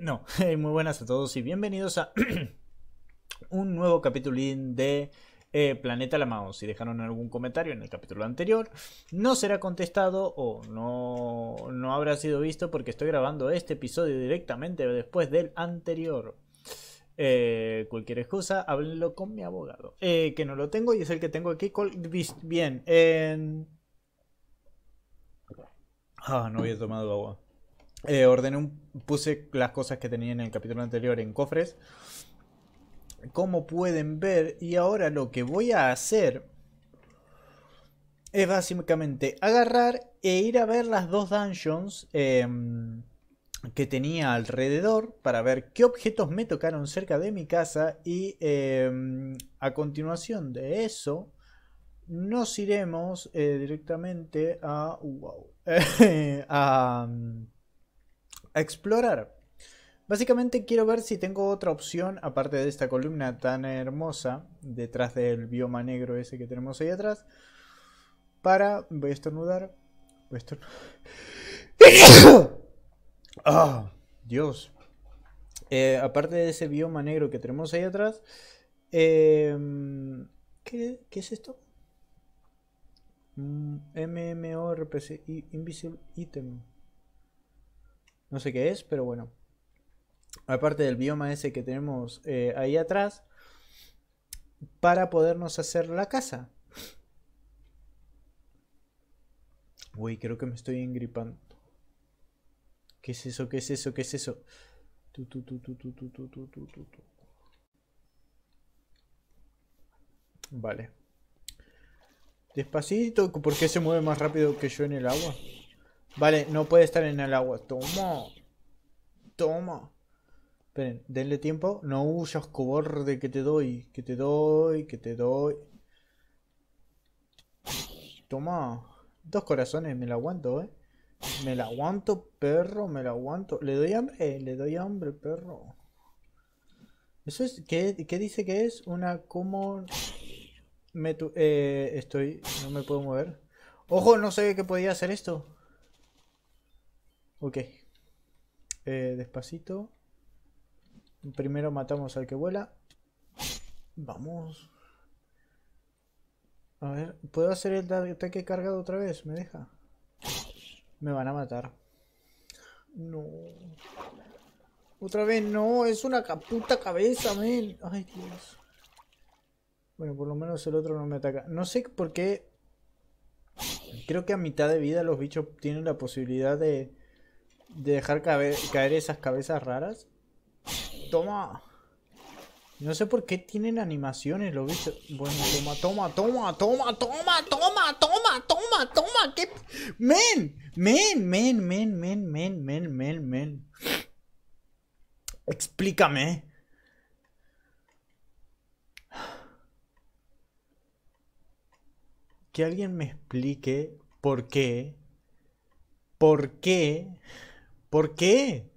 no, eh, muy buenas a todos y bienvenidos a un nuevo capitulín de eh, Planeta La Si dejaron algún comentario en el capítulo anterior, no será contestado o no, no habrá sido visto porque estoy grabando este episodio directamente después del anterior. Eh, cualquier excusa, háblenlo con mi abogado, que no lo tengo y es el que tengo aquí. Bien, en Ah, no había tomado agua. Eh, ordené un, puse las cosas que tenía en el capítulo anterior en cofres. Como pueden ver, y ahora lo que voy a hacer es básicamente agarrar e ir a ver las dos dungeons em, que tenía alrededor para ver qué objetos me tocaron cerca de mi casa y em, a continuación de eso nos iremos eh, directamente a... ¡Wow! a, um, explorar. Básicamente quiero ver si tengo otra opción, aparte de esta columna tan hermosa, detrás del bioma negro ese que tenemos ahí atrás, para... Voy a estornudar. Voy a estornudar. Ah, Dios. Eh, aparte de ese bioma negro que tenemos ahí atrás, em, ¿qué es esto? MMORPC Invisible Item. No sé qué es, pero bueno. Aparte del bioma ese que tenemos eh, ahí atrás. Para podernos hacer la casa. Uy, creo que me estoy engripando. ¿Qué es eso? ¿Qué es eso? ¿Qué es eso? vale. Despacito, porque se mueve más rápido que yo en el agua? Vale, no puede estar en el agua. Toma. Toma. Esperen, denle tiempo. No huyas, coborde, que te doy. Que te doy, que te doy. Toma. Dos corazones, me la aguanto, eh. Me la aguanto, perro, me la aguanto. ¿Le doy hambre? Le doy hambre, perro. ¿Eso es? ¿Qué, qué dice que es? Una como... Me eh, estoy. No me puedo mover. ¡Ojo! No sé qué podía hacer esto. Ok. Eh, despacito. Primero matamos al que vuela. Vamos. A ver, ¿puedo hacer el ataque cargado otra vez? ¿Me deja? Me van a matar. No. Otra vez no, es una puta cabeza, men. Ay, Dios. Bueno, por lo menos el otro no me ataca. No sé por qué. Creo que a mitad de vida los bichos tienen la posibilidad de, de dejar caer, esas cabezas raras. Toma. No sé por qué tienen animaciones los bichos. Bueno, toma, toma, toma, toma, toma, toma, toma, toma, toma. ¿Qué? Men, men, men, men, men, men, men, men. Explícame. que alguien me explique por qué, por qué, por qué.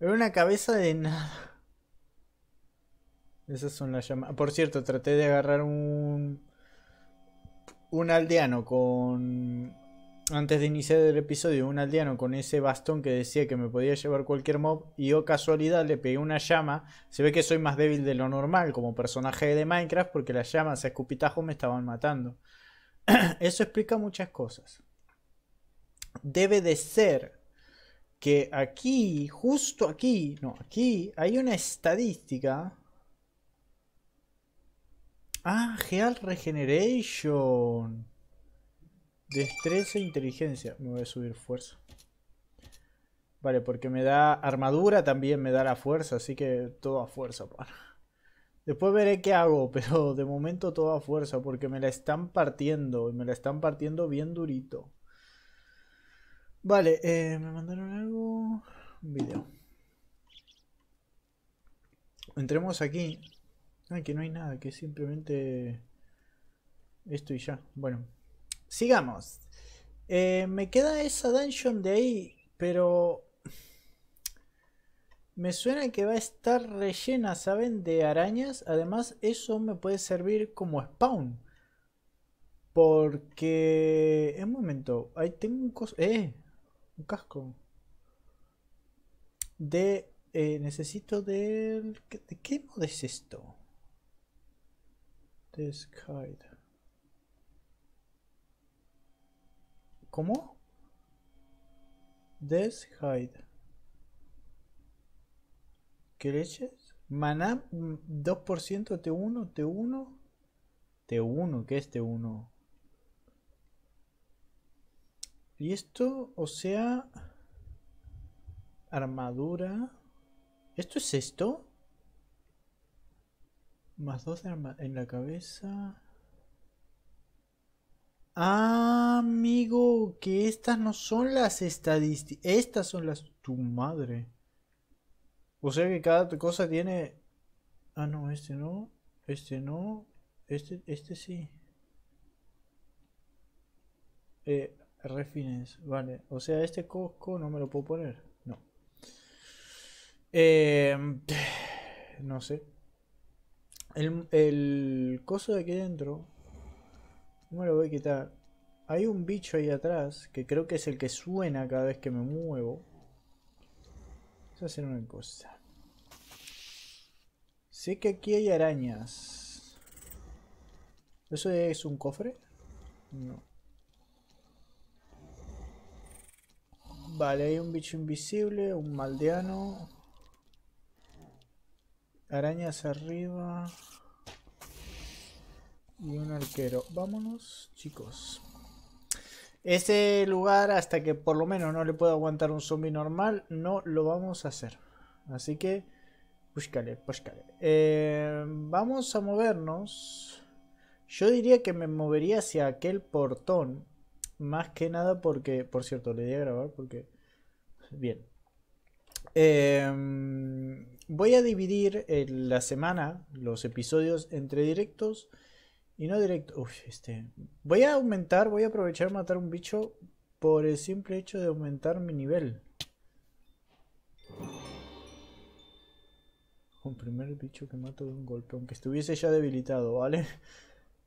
Era una cabeza de nada. Esas son las llamadas. Por cierto, traté de agarrar un. Un aldeano con. Antes de iniciar el episodio, un aldeano con ese bastón que decía que me podía llevar cualquier mob y o oh, casualidad le pegué una llama. Se ve que soy más débil de lo normal como personaje de Minecraft porque las llamas a escupitajos me estaban matando. Eso explica muchas cosas. Debe de ser que aquí, justo aquí, no, aquí hay una estadística. Ah, Heal Regeneration. Destreza e inteligencia. Me voy a subir fuerza. Vale, porque me da armadura, también me da la fuerza, así que toda fuerza. Para. Después veré qué hago, pero de momento toda fuerza, porque me la están partiendo, y me la están partiendo bien durito. Vale, eh, me mandaron algo... Un video. Entremos aquí. Aquí ah, no hay nada, que simplemente... Esto y ya. Bueno, Sigamos. Eh, me queda esa dungeon de ahí, pero... Me suena que va a estar rellena, ¿saben? De arañas. Además, eso me puede servir como spawn. Porque... Un momento. Ahí tengo un cos... ¡Eh! Un casco. De... Eh, necesito del... ¿De qué modo es esto? hide. ¿Cómo? Death Hide. ¿Qué leches? Maná 2% T1, T1. T1, ¿qué es T1? Y esto, o sea... Armadura... ¿Esto es esto? Más dos en la cabeza... Ah, amigo, que estas no son las estadísticas. Estas son las. Tu madre. O sea que cada cosa tiene. Ah, no, este no. Este no. Este, este sí. Eh, refines, vale. O sea, este cosco no me lo puedo poner. No. Em, no sé. El, el coso de aquí dentro no lo voy a quitar. Hay un bicho ahí atrás que creo que es el que suena cada vez que me muevo. Vamos a hacer una cosa. Sé que aquí hay arañas. ¿Eso es un cofre? No. Vale, hay un bicho invisible, un maldeano. Arañas arriba y un arquero. Vámonos, chicos. Este lugar, hasta que por lo menos no le pueda aguantar un zombie normal, no lo vamos a hacer. Así que, búscale, búscale. Eh, vamos a movernos. Yo diría que me movería hacia aquel portón. Más que nada porque, por cierto, le di a grabar porque... Bien. Em, voy a dividir eh, la semana, los episodios, entre directos y no directo. Uf, este. Voy a aumentar, voy a aprovechar matar un bicho por el simple hecho de aumentar mi nivel. Un primer bicho que mato de un golpe, aunque estuviese ya debilitado, ¿vale?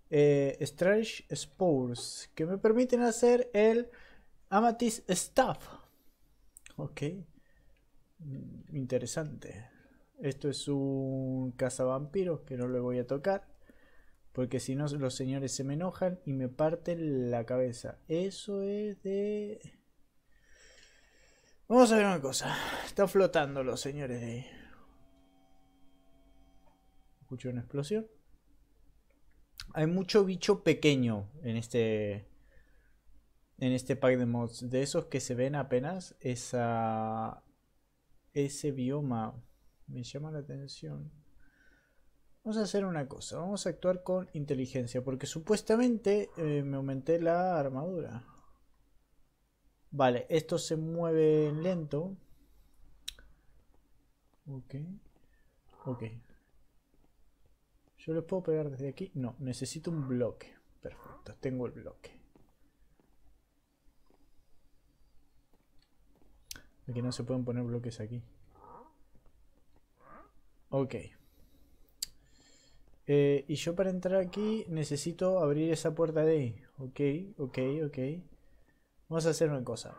Eh, Strange Spores, que me permiten hacer el Amatis Staff. Ok. Mm, interesante. Esto es un cazavampiro que no le voy a tocar porque si no los señores se me enojan y me parten la cabeza. Eso es de... Vamos a ver una cosa. Está flotando los señores de ahí. Escucho una explosión. Hay mucho bicho pequeño en este en este pack de mods. De esos que se ven apenas, esa, ese bioma me llama la atención. Vamos a hacer una cosa, vamos a actuar con inteligencia, porque supuestamente eh, me aumenté la armadura. Vale, esto se mueve lento. Ok. Ok. ¿Yo les puedo pegar desde aquí? No, necesito un bloque. Perfecto, tengo el bloque. Aquí no se pueden poner bloques aquí. Ok. Eh, y yo para entrar aquí necesito abrir esa puerta de ahí. Ok, ok, ok. Vamos a hacer una cosa.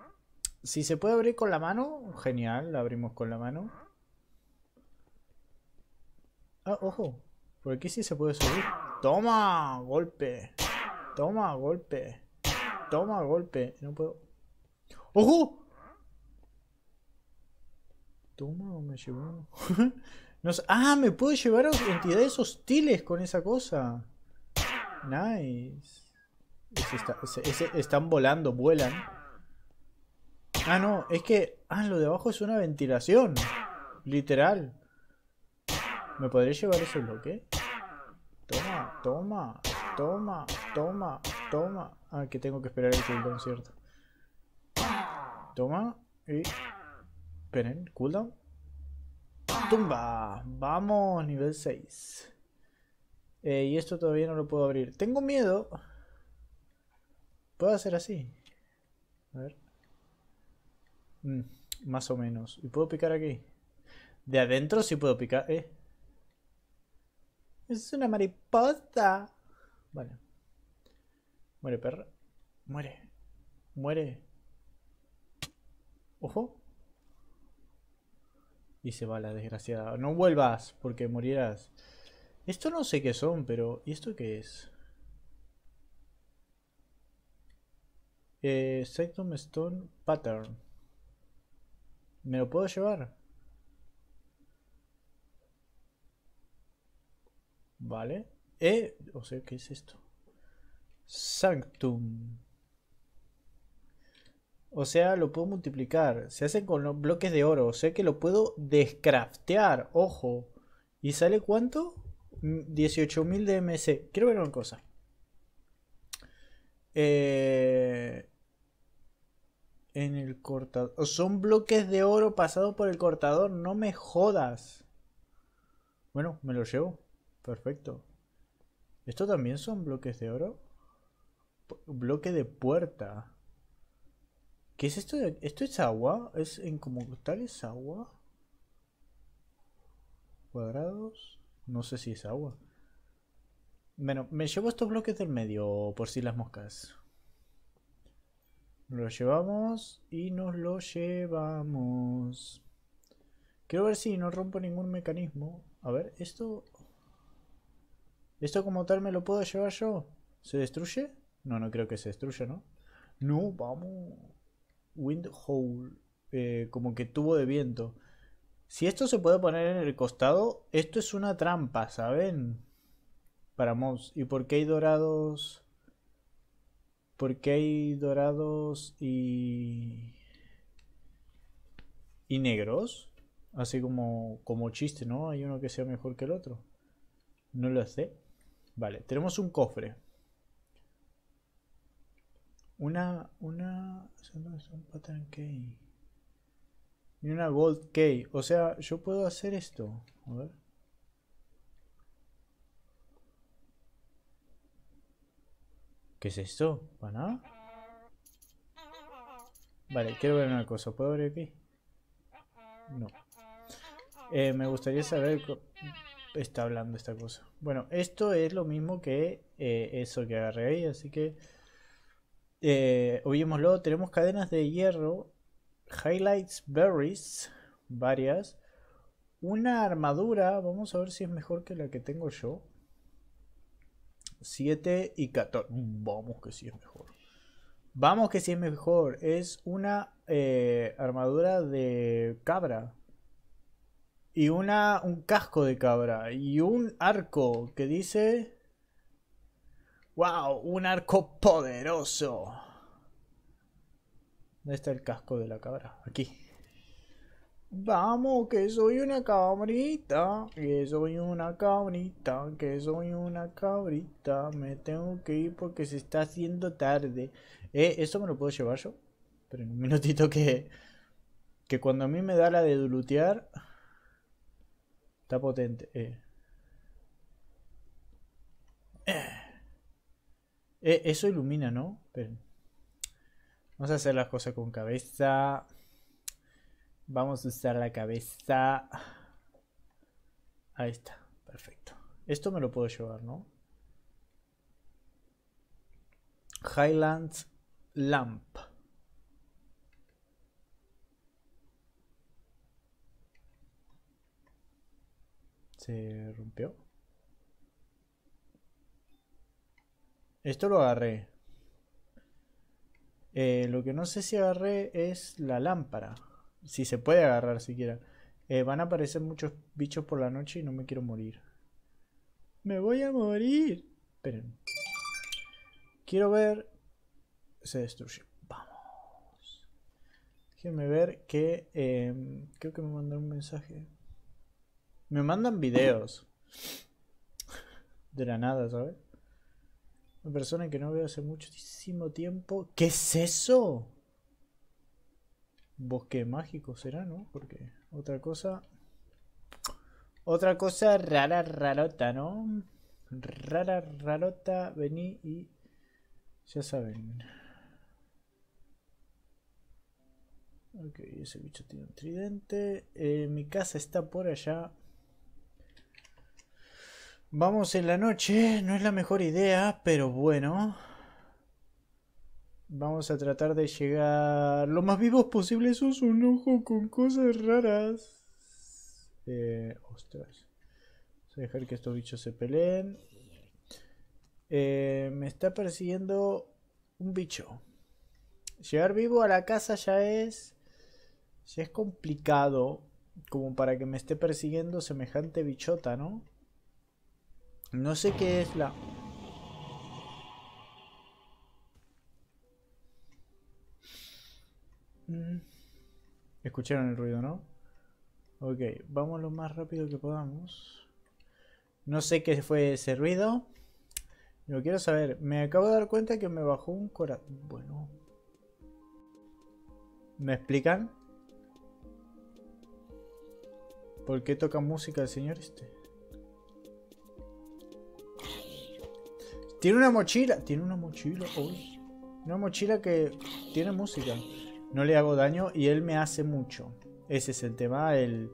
Si se puede abrir con la mano, genial, la abrimos con la mano. Ah, ojo. Por aquí sí se puede subir. ¡Toma! Golpe. Toma, golpe. Toma, golpe. No puedo... ¡Ojo! Toma, me llevó. Ah, me puedo llevar a entidades hostiles con esa cosa. Nice. Ese están volando, vuelan. Ah, no, es que... Ah, lo de abajo es una ventilación. Literal. ¿Me podré llevar ese bloque? Toma, toma, toma, toma, toma. Ah, que tengo que esperar el concierto. Toma y... Esperen, cooldown. Tumba. Vamos, nivel 6. Eh, y esto todavía no lo puedo abrir. Tengo miedo. Puedo hacer así. A ver. Mm, más o menos. ¿Y puedo picar aquí? De adentro sí puedo picar. Eh. Es una mariposa. Vale. Muere, perra. Muere. Muere. Ojo. Y se va la desgraciada. No vuelvas porque morirás. Esto no sé qué son, pero... ¿Y esto qué es? Eh, Sanctum Stone Pattern. ¿Me lo puedo llevar? Vale. Eh, o sea, ¿qué es esto? Sanctum. O sea, lo puedo multiplicar. Se hace con los bloques de oro. O sea que lo puedo descraftear. Ojo. ¿Y sale cuánto? 18.000 DMC. Quiero ver una cosa. Eh, en el cortador. Son bloques de oro pasados por el cortador. No me jodas. Bueno, me lo llevo. Perfecto. ¿Esto también son bloques de oro? Bloque de puerta. ¿Qué es esto? De, ¿Esto es agua? ¿Es en como tal es agua? Cuadrados. No sé si es agua. Bueno, me llevo estos bloques del medio por si las moscas. Lo los llevamos y nos lo llevamos. Quiero ver si no rompo ningún mecanismo. A ver, esto... ¿Esto como tal me lo puedo llevar yo? ¿Se destruye? No, no creo que se destruya, ¿no? No, vamos wind hole, eh, como que tubo de viento. Si esto se puede poner en el costado, esto es una trampa, ¿saben? Para mobs. ¿Y por qué hay dorados? ¿Por qué hay dorados y... y negros? Así como, como chiste, ¿no? Hay uno que sea mejor que el otro. No lo sé. Vale, tenemos un cofre. Una, una, un pattern key. Y una gold key. O sea, yo puedo hacer esto. A ver. ¿Qué es esto? ¿Para nada? Vale, quiero ver una cosa. ¿Puedo abrir aquí? No. Eh, me gustaría saber está hablando esta cosa. Bueno, esto es lo mismo que eh, eso que agarré ahí, así que... Eh, tenemos cadenas de hierro, highlights berries, varias. Una armadura, vamos a ver si es mejor que la que tengo yo. 7 y 14. Vamos que si es mejor. Vamos que si es mejor. Es una eh, armadura de cabra. Y una, un casco de cabra. Y un arco que dice ¡Wow! Un arco poderoso. ¿Dónde está el casco de la cabra? Aquí. Vamos, que soy una cabrita, que soy una cabrita, que soy una cabrita. Me tengo que ir porque se está haciendo tarde. Eh, ¿Eso me lo puedo llevar yo? Pero en un minutito que... Que cuando a mí me da la de dulutear... Está potente. Eh. eh. E, eso ilumina, ¿no? vamos a hacer las cosas con cabeza. Vamos a usar la cabeza. Ahí está, perfecto. Esto me lo puedo llevar, ¿no? Highland Lamp. Se rompió. Esto lo agarré. Eh, lo que no sé si agarré es la lámpara. Si se puede agarrar siquiera. Eh, van a aparecer muchos bichos por la noche y no me quiero morir. Me voy a morir. Esperen. Quiero ver... Se destruye. Vamos. Déjenme ver que... Em, creo que me mandan un mensaje. Me mandan videos. De la nada, ¿sabes? Personas persona que no veo hace muchísimo tiempo. ¿Qué es eso? Bosque mágico será, ¿no? Porque otra cosa... Otra cosa rara, ralota, ¿no? Rara, ralota, vení y... Ya saben. Ok, ese bicho tiene un tridente. Eh, mi casa está por allá. Vamos en la noche, no es la mejor idea, pero bueno. Vamos a tratar de llegar lo más vivos posible. Eso es un ojo con cosas raras. Eh, ostras. Voy a dejar que estos bichos se peleen. Eh, me está persiguiendo un bicho. Llegar vivo a la casa ya es... Ya es complicado como para que me esté persiguiendo semejante bichota, ¿no? No sé qué es la... Mm. Escucharon el ruido, ¿no? Ok, vamos lo más rápido que podamos. No sé qué fue ese ruido. Lo quiero saber. Me acabo de dar cuenta que me bajó un corazón. Bueno. ¿Me explican? ¿Por qué toca música el señor este? Tiene una mochila. Tiene una mochila Una mochila que tiene música. No le hago daño y él me hace mucho. Ese es el tema. El,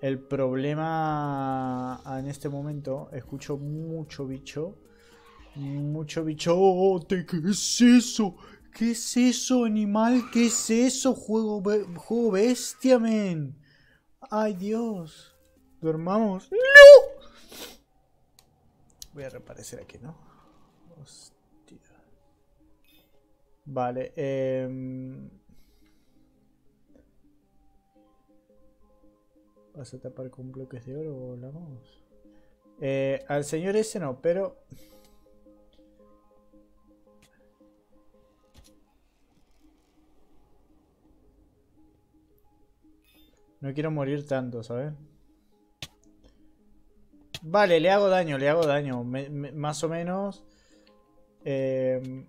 el problema en este momento. Escucho mucho bicho. Mucho bicho. Oh, ¿Qué es eso? ¿Qué es eso, animal? ¿Qué es eso? Juego, juego bestia, men. Ay, Dios. Dormamos. ¡No! Voy a reaparecer aquí, ¿no? Hostia. Vale, em, ¿Vas a tapar con bloques de oro o vamos? Eh, al señor ese no, pero... No quiero morir tanto, ¿sabes? Vale, le hago daño, le hago daño. más o menos... Em,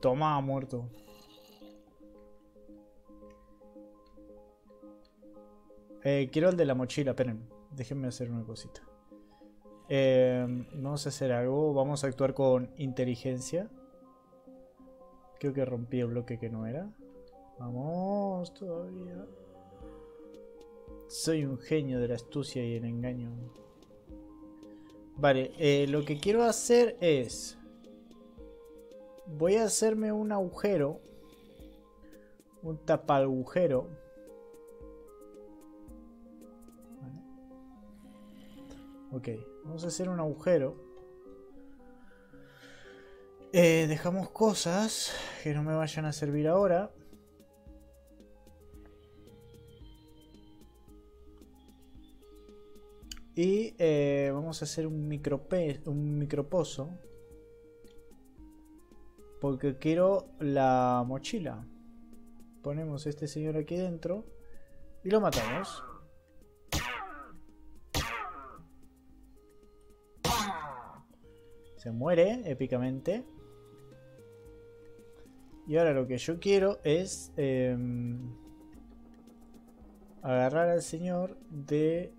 Toma, ha muerto. Eh, quiero el de la mochila, esperen. Déjenme hacer una cosita. Eh, vamos a hacer algo. Vamos a actuar con inteligencia. Creo que rompí el bloque que no era. Vamos, todavía. Soy un genio de la astucia y el engaño. Vale, eh, lo que quiero hacer es... Voy a hacerme un agujero. Un tapa Ok, vamos a hacer un agujero. Eh, dejamos cosas que no me vayan a servir ahora. Y eh, vamos a hacer un, micro un micropozo. Porque quiero la mochila. Ponemos a este señor aquí dentro. Y lo matamos. Se muere épicamente. Y ahora lo que yo quiero es... Em, agarrar al señor de...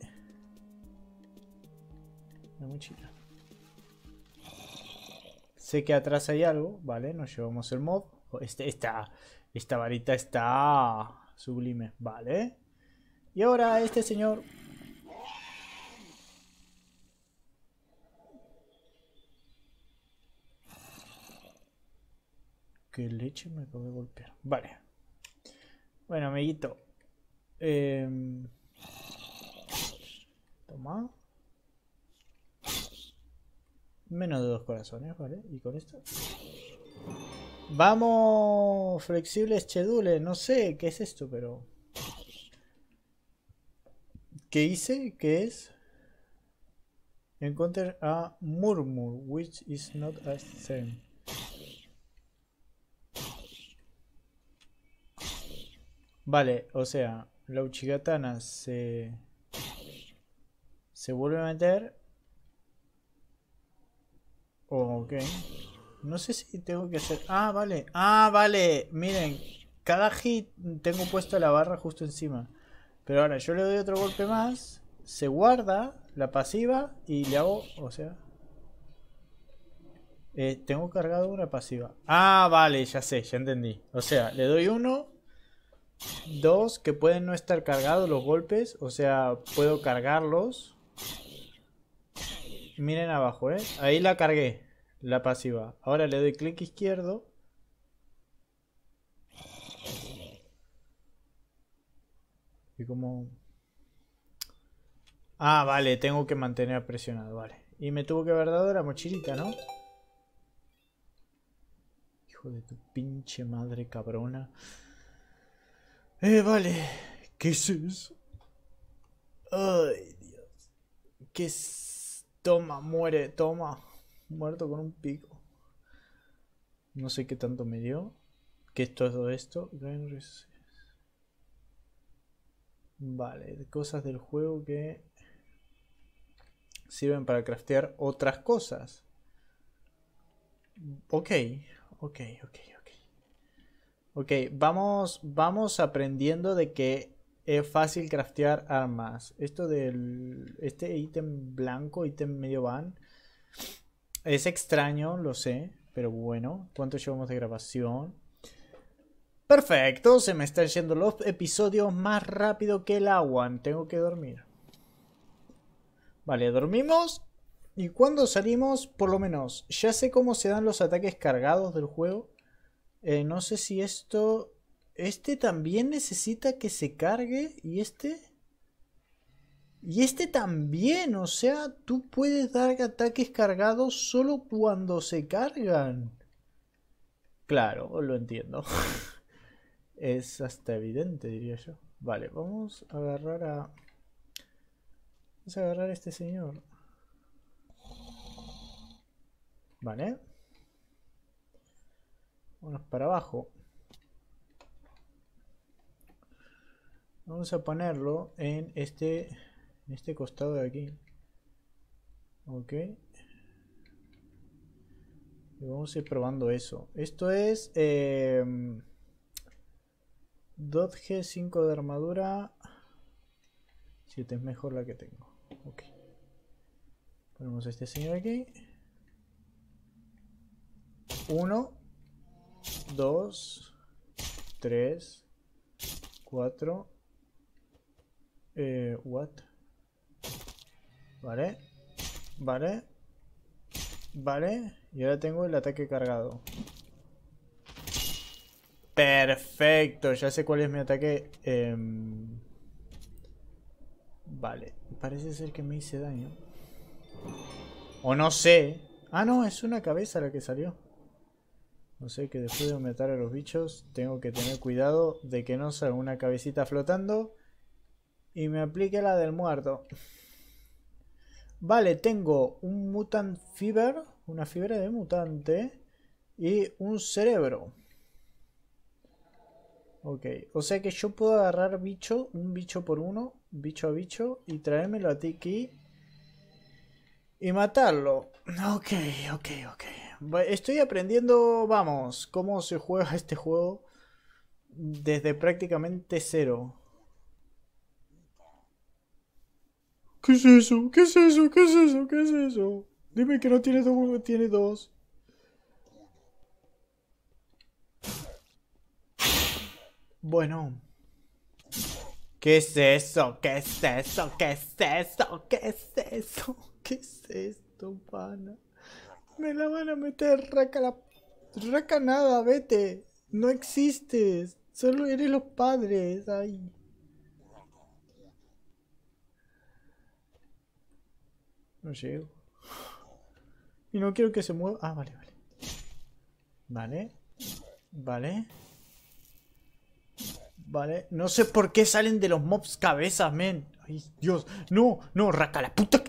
La mochila. Sé que atrás hay algo, vale, nos llevamos el mob. Oh, este, esta, esta varita está sublime, vale. Y ahora este señor... Qué leche me acabo de golpear. Vale. Bueno, amiguito. Em, toma. Menos de dos corazones, ¿vale? Y con esto... Vamos, Flexibles Chedule. No sé qué es esto, pero... ¿Qué hice? ¿Qué es? encontrar a murmur, which is not a same. Vale, o sea, la Uchigatana se... Se vuelve a meter Ok. No sé si tengo que hacer... Ah, vale. Ah, vale. Miren, cada hit tengo puesta la barra justo encima. Pero ahora yo le doy otro golpe más. Se guarda la pasiva y le hago... O sea... Eh, tengo cargado una pasiva. Ah, vale, ya sé, ya entendí. O sea, le doy uno. Dos, que pueden no estar cargados los golpes. O sea, puedo cargarlos miren abajo, ¿eh? Ahí la cargué, la pasiva. Ahora le doy clic izquierdo. Y como... Ah, vale, tengo que mantener presionado, vale. Y me tuvo que haber dado la mochilita, ¿no? Hijo de tu pinche madre cabrona. Eh, vale. ¿Qué es eso? Ay, Dios. ¿Qué es Toma, muere, toma. Muerto con un pico. No sé qué tanto me dio. ¿Qué es todo esto? Vale, cosas del juego que sirven para craftear otras cosas. Ok, ok, ok, ok. Ok, vamos, vamos aprendiendo de que es fácil craftear armas. Esto del. Este ítem blanco, ítem medio van. Es extraño, lo sé. Pero bueno, ¿cuánto llevamos de grabación? Perfecto, se me están yendo los episodios más rápido que el agua. Tengo que dormir. Vale, dormimos. Y cuando salimos, por lo menos, ya sé cómo se dan los ataques cargados del juego. Eh, no sé si esto este también necesita que se cargue. ¿Y este? Y este también. O sea, tú puedes dar ataques cargados solo cuando se cargan. Claro, lo entiendo. es hasta evidente, diría yo. Vale, vamos a agarrar a... Vamos a agarrar a este señor. Vale. Vamos para abajo. Vamos a ponerlo en este, en este costado de aquí. Ok. Y vamos a ir probando eso. Esto es... Eh, 2G, 5 de armadura. 7 es mejor la que tengo. Ok. Ponemos a este señor aquí. 1, 2, 3, 4, eh, what? Vale. Vale. Vale. Y ahora tengo el ataque cargado. Perfecto. Ya sé cuál es mi ataque. Em, vale. Parece ser que me hice daño. O no sé. Ah, no. Es una cabeza la que salió. No sé, que después de meter a los bichos tengo que tener cuidado de que no salga una cabecita flotando y me aplique la del muerto. Vale, tengo un mutant fever, una fibra de mutante y un cerebro. Ok, o sea que yo puedo agarrar bicho, un bicho por uno, bicho a bicho, y traérmelo a ti aquí y matarlo. Ok, ok, ok. Estoy aprendiendo, vamos, cómo se juega este juego desde prácticamente cero. ¿Qué es eso? ¿Qué es eso? ¿Qué es eso? ¿Qué es eso? Dime que no tiene dos, tiene dos. Bueno. ¿Qué es eso? ¿Qué es eso? ¿Qué es eso? ¿Qué es eso? ¿Qué es esto, pana? Me la van a meter, raca la... Raca nada, vete. No existes. Solo eres los padres. Ay. No llego. Y no quiero que se mueva. Ah, vale, vale. Vale. Vale. Vale. No sé por qué salen de los mobs cabezas, men. Ay, Dios. No, no, raca la puta.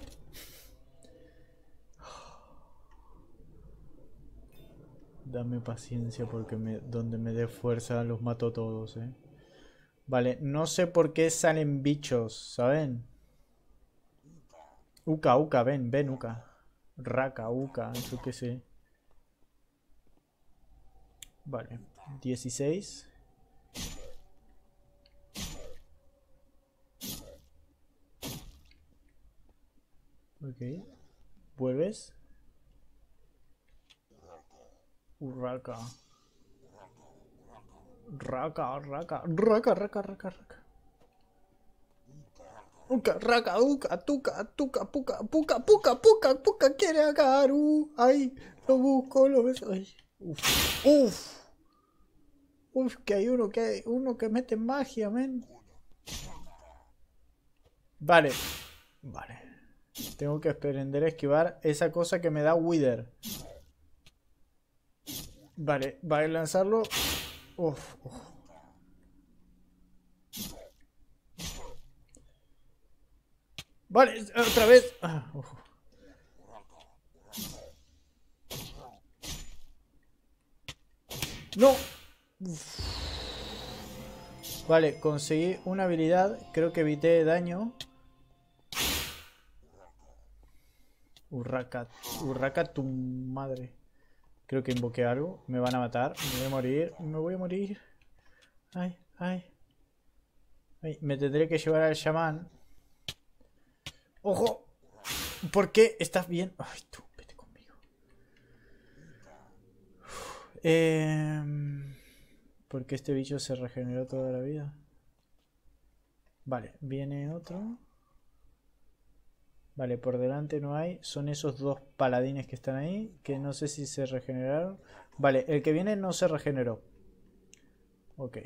Dame paciencia porque me, donde me dé fuerza los mato todos, eh. Vale, no sé por qué salen bichos, ¿saben? Uka, Uka, ven, ven, Uka. Raka, Uka, yo qué sé. Vale, 16. Ok. ¿Vuelves? Urraca. Uh, raca, raca, raca, raca, raca, raca uca, raca, uca, tuca, tuca, puca, puca, puca, puca, puca, quiere agarrar, uh, ay, lo busco, lo beso, uf, uf, uf, que hay uno que, uno que mete magia, men. Vale, vale, tengo que aprender a esquivar esa cosa que me da Wither. Vale, va a lanzarlo, uf, uf. Vale, eh, otra vez. Ah, no. Vale, conseguí una habilidad. Creo que evité daño. Urraca. Urraca tu madre. Creo que invoqué algo. Me van a matar. Me voy a morir. Me voy a morir. Ay, ay. me tendré que llevar al chamán. Ojo. ¿Por qué estás bien? Ay, tú, vete conmigo. Em, ¿Por qué este bicho se regeneró toda la vida? Vale, viene otro. Vale, por delante no hay. Son esos dos paladines que están ahí. Que no sé si se regeneraron. Vale, el que viene no se regeneró. Ok.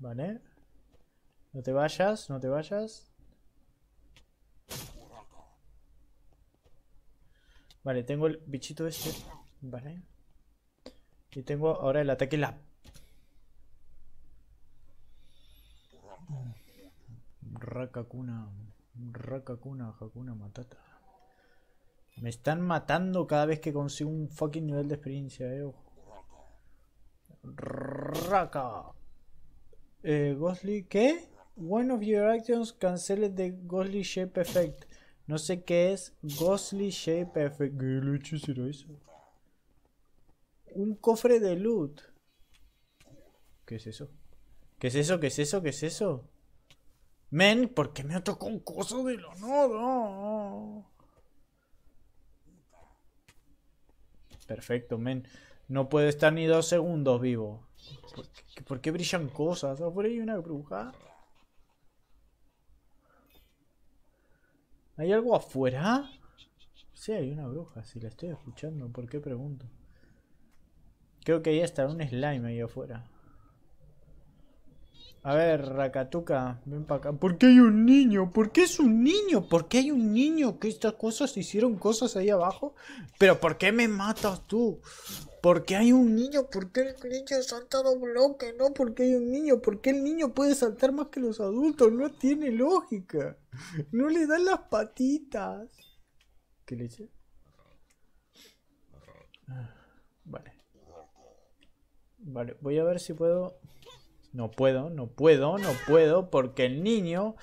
Vale. No te vayas, no te vayas. Vale, tengo el bichito este. Vale. Y tengo ahora el ataque la... Rakakuna. Rakakuna, Hakuna Matata. Me están matando cada vez que consigo un fucking nivel de experiencia, eh. Ojo eh, Ghostly, ¿qué? One of your actions canceled the Ghostly Shape Effect. No sé qué es Ghostly Shape Effect. ¿Qué leche será eso? Un cofre de loot. ¿Qué es eso? ¿Qué es eso? ¿Qué es eso? ¿Qué es eso? Men, ¿por qué me tocado un coso de lo no Perfecto, men. No puede estar ni dos segundos vivo. ¿Por qué, brillan cosas? Afuera ah, por ahí hay una bruja? ¿Hay algo afuera? Sí, hay una bruja. Si la estoy escuchando, ¿por qué pregunto? Creo que ahí está un slime ahí afuera. A ver, Rakatuka, ven para acá. ¿Por qué hay un niño? ¿Por qué es un niño? ¿Por qué hay un niño? ¿Que estas cosas hicieron cosas ahí abajo? ¿Pero por qué me matas tú? ¿Por qué hay un niño? ¿Por qué el niño ha saltado bloque ¿No? ¿Por qué hay un niño? ¿Por qué el niño puede saltar más que los adultos? No tiene lógica. No le dan las patitas. ¿Qué leche? Ah, vale. Vale, voy a ver si puedo no puedo, no puedo, no puedo, porque el niño,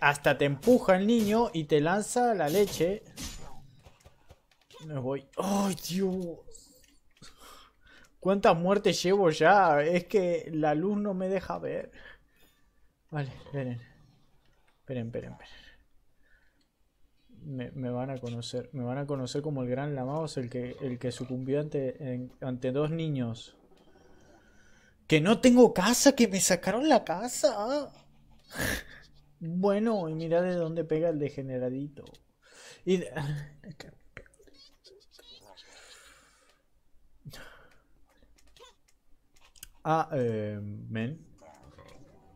hasta te empuja el niño y te lanza la leche. Me voy. ¡Ay, Dios! ¿Cuántas muertes llevo ya? Es que la luz no me deja ver. Vale, esperen. Esperen, esperen, esperen. Me, van a conocer. Me van a conocer como el gran Lamaos, el que, el que sucumbió ante, ante dos niños. Que no tengo casa, que me sacaron la casa. Bueno, y mira de dónde pega el degeneradito. Ah, eh, men.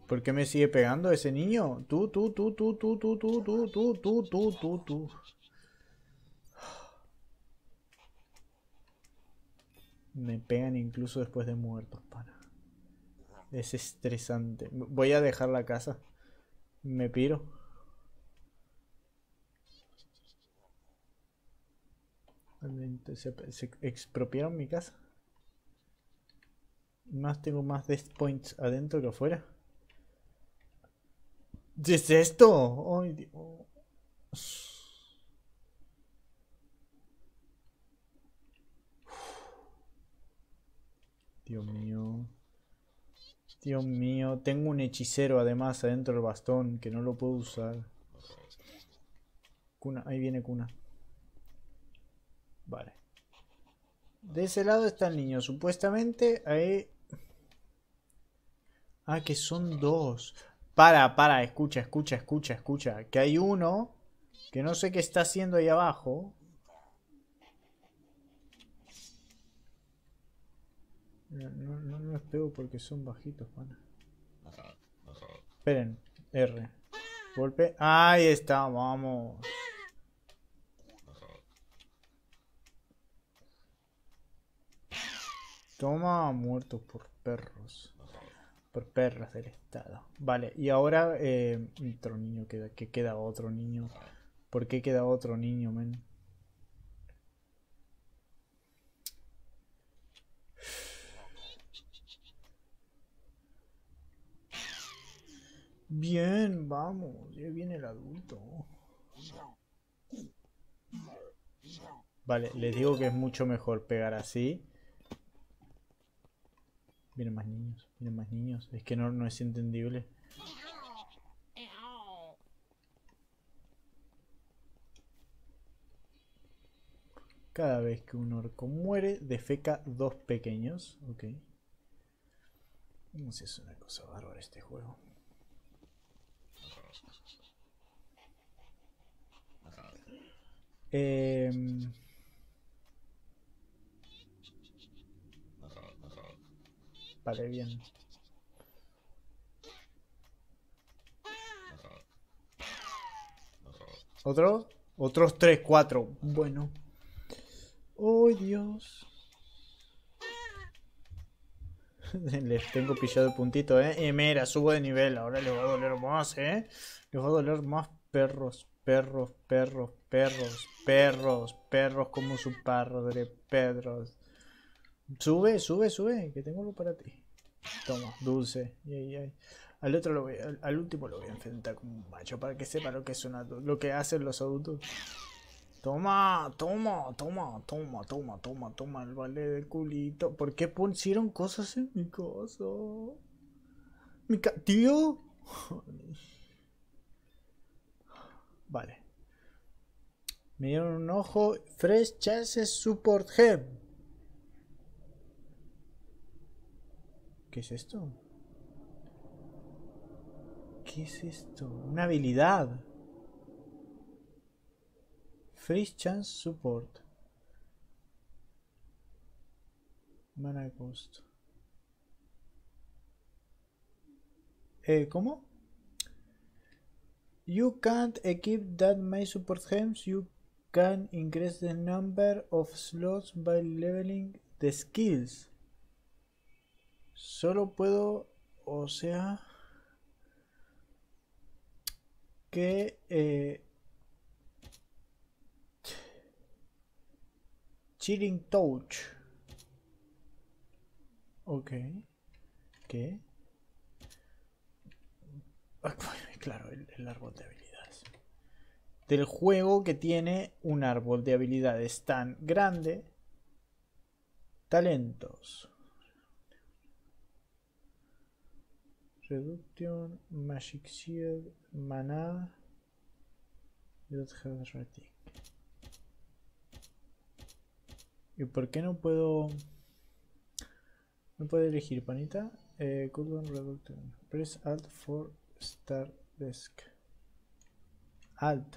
¿Por qué me sigue pegando ese niño? Tú, tú, tú, tú, tú, tú, tú, tú, tú, tú, tú, tú, tú. Me pegan incluso después de muertos, para. Es estresante. Voy a dejar la casa. Me piro. Se, expropiaron mi casa. Más tengo más death points adentro que afuera. ¿Qué es esto? ¡Ay, Dios! Dios mío. Dios mío, tengo un hechicero además adentro del bastón que no lo puedo usar. Cuna, ahí viene Cuna. Vale. De ese lado está el niño. Supuestamente ahí... Ah, que son dos. Para, para, escucha, escucha, escucha, escucha. Que hay uno que no sé qué está haciendo ahí abajo. No, no, no, pego porque son bajitos, pana. Esperen, R. Golpe. Ahí está, vamos. Toma muerto por perros. Por perras del estado. Vale, y ahora eh, otro niño queda. que queda otro niño? ¿Por qué queda otro niño, men? Bien, vamos, ya viene el adulto. Vale, les digo que es mucho mejor pegar así. Vienen más niños, vienen más niños. Es que no, no es entendible. Cada vez que un orco muere, defeca dos pequeños. Ok. No sé, es una cosa bárbara este juego. Em, vale, bien. ¿Otro? Otros tres, cuatro. Bueno. ¡Oh, Dios! Les tengo pillado el puntito, ¿eh? Y em, mira, subo de nivel. Ahora les va a doler más, ¿eh? Les va a doler más perros perros, perros, perros, perros, perros como su padre, perros. Sube, sube, sube, que tengo algo para ti. Toma, dulce. Al otro lo voy, al, último lo voy a enfrentar como un macho para que sepa lo que es lo que hacen los adultos. Toma, toma, toma, toma, toma, toma, toma el vale del culito. ¿Por qué pusieron cosas en mi coso? Mi ca tío. Vale. Me dieron un ojo. Fresh chances Support head. ¿Qué es esto? ¿Qué es esto? Una habilidad. Fresh Chance Support. Mana cost. Eh, ¿Cómo? You can't equip that many support gems. You can increase the number of slots by leveling the skills. Solo puedo, o sea, que eh, Chilling Touch. Ok. claro, el, árbol de habilidades. Del juego que tiene un árbol de habilidades tan grande. Talentos. Reduction, Magic Shield, Maná. ¿Y por qué no puedo... No puedo elegir panita? Eh, Reduction. Press Alt for Star Desk. Alt.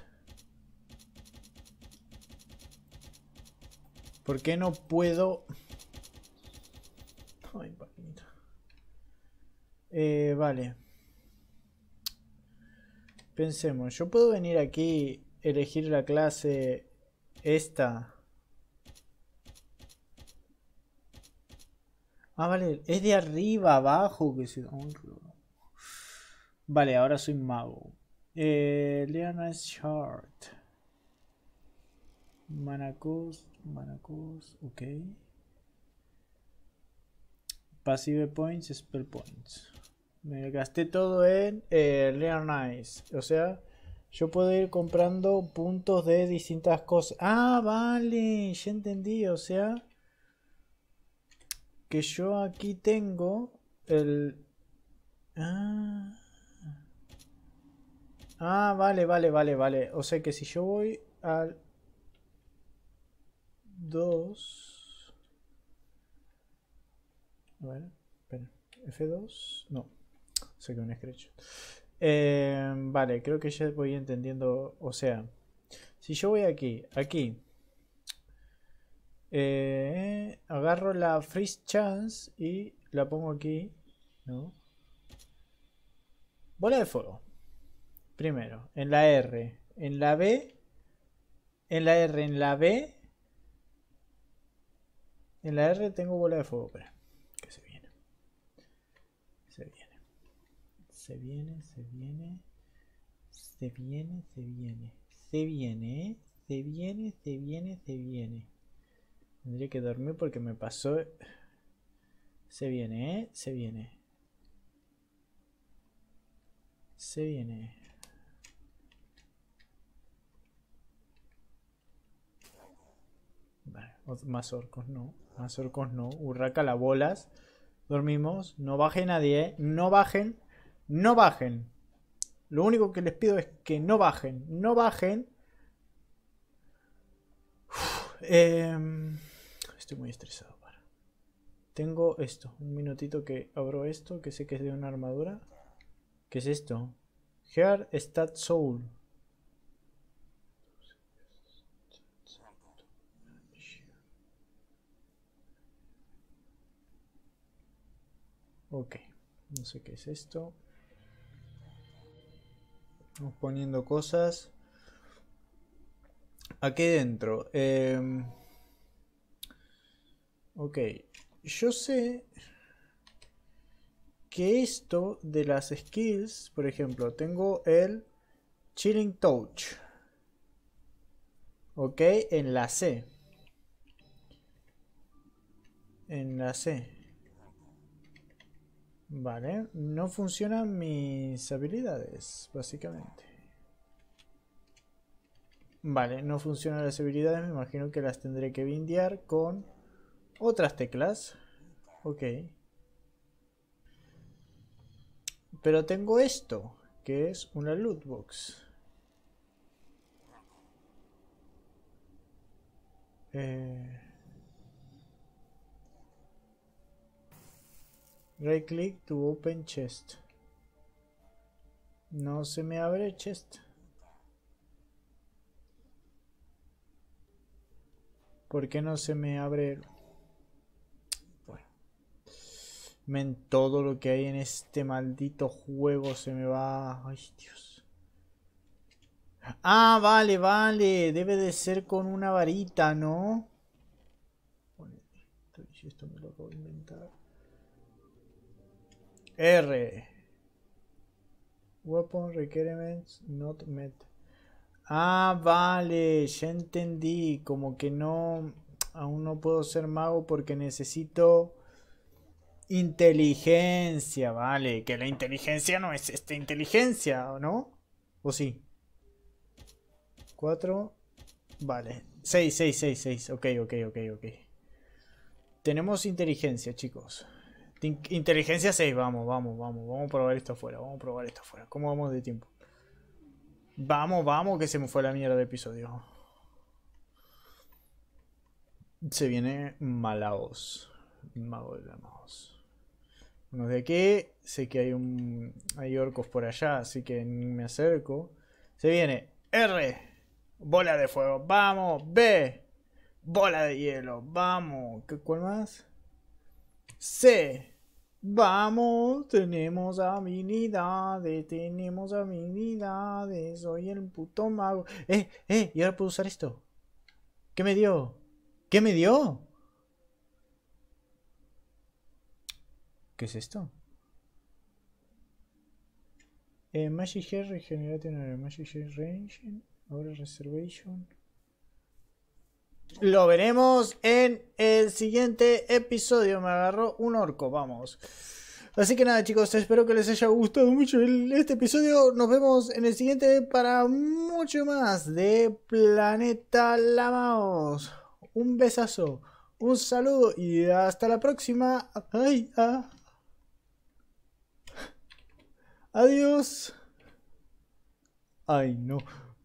¿Por qué no puedo? Ay, eh, vale. Pensemos, yo puedo venir aquí, elegir la clase esta. Ah, vale, es de arriba abajo que se... Vale, ahora soy mago. Eh, Leonard Shard. Manacos, Manacos, ok. Passive points, spell points. Me gasté todo en eh, Leonice. O sea, yo puedo ir comprando puntos de distintas cosas. Ah, vale, ya entendí. O sea, que yo aquí tengo el... Ah. Ah, vale, vale, vale, vale. O sea que si yo voy al 2... F2. No. O que un scratch. Em, vale, creo que ya voy entendiendo. O sea, si yo voy aquí, aquí. Eh, agarro la freeze chance y la pongo aquí. ¿no? Bola de fuego. Primero, en la R, en la B, en la R, en la B. En la R tengo bola de fuego, pero que se viene. Se viene. Se viene, se viene. Se viene, se viene. Se viene, ¿eh? se viene, se viene, se viene. Tendría que dormir porque me pasó. Se viene, ¿eh? se viene. Se viene. Más orcos no. Más orcos no. Urraca la bolas. Dormimos. No baje nadie. ¿eh? No bajen. No bajen. Lo único que les pido es que no bajen. No bajen. Em, estoy muy estresado. Tengo esto. Un minutito que abro esto. Que sé que es de una armadura. ¿Qué es esto? Heart Stat Soul. Ok, no sé qué es esto. Vamos poniendo cosas. Aquí dentro. Em, ok, yo sé que esto de las skills, por ejemplo, tengo el Chilling Touch. Ok, en la C. En la C. Vale, no funcionan mis habilidades, básicamente. Vale, no funcionan las habilidades, me imagino que las tendré que bindear con otras teclas. Ok. Pero tengo esto, que es una loot box. Eh... Right click to open chest. No se me abre chest. ¿Por qué no se me abre? Bueno. todo lo que hay en este maldito juego se me va... Ay, Dios. Ah, vale, vale. Debe de ser con una varita, ¿no? Esto me lo acabo de inventar. R. Weapon requirements not met. Ah, vale, ya entendí. Como que no. Aún no puedo ser mago porque necesito. Inteligencia, vale. Que la inteligencia no es esta inteligencia, ¿o no? ¿O sí? 4. Vale. 6, 6, 6, 6. Ok, ok, ok, ok. Tenemos inteligencia, chicos. Inteligencia 6, vamos, vamos, vamos. Vamos a probar esto afuera, vamos a probar esto afuera. ¿Cómo vamos de tiempo? Vamos, vamos, que se me fue la mierda de episodio. Se viene Malaos. Mago de de aquí. Sé que hay un. hay orcos por allá, así que me acerco. Se viene R. Bola de fuego. Vamos. B. Bola de hielo. Vamos. ¿Cuál más? C. Vamos, tenemos habilidades, tenemos habilidades, soy el puto mago. Eh, eh, y ahora puedo usar esto. ¿Qué me dio? ¿Qué me dio? ¿Qué es esto? Eh, Magic Hair el eh, Magic Hair Range, Ahora Reservation. Lo veremos en el siguiente episodio. Me agarró un orco, vamos. Así que nada chicos, espero que les haya gustado mucho este episodio. Nos vemos en el siguiente para mucho más de Planeta Lamaos. Un besazo, un saludo y hasta la próxima. Ay, ah. Adiós. Ay, no.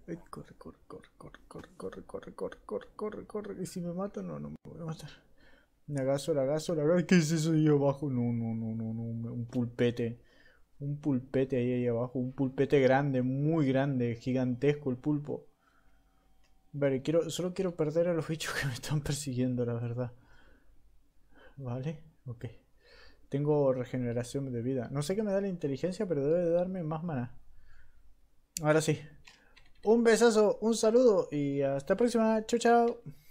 Ay, corre, corre, corre corre, corre, corre, corre, corre, corre, corre. Y si me mato, no, no me voy a matar. Me lagazo, la verdad, ¿qué es eso ahí abajo? No, no, no, no, no, un pulpete. Un pulpete ahí, ahí abajo, un pulpete grande, muy grande, gigantesco el pulpo. Vale, quiero, solo quiero perder a los bichos que me están persiguiendo, la verdad. Vale, ok. Tengo regeneración de vida. No sé qué me da la inteligencia, pero debe de darme más mana. Ahora sí, un besazo, un saludo y hasta la próxima. Chao, chao.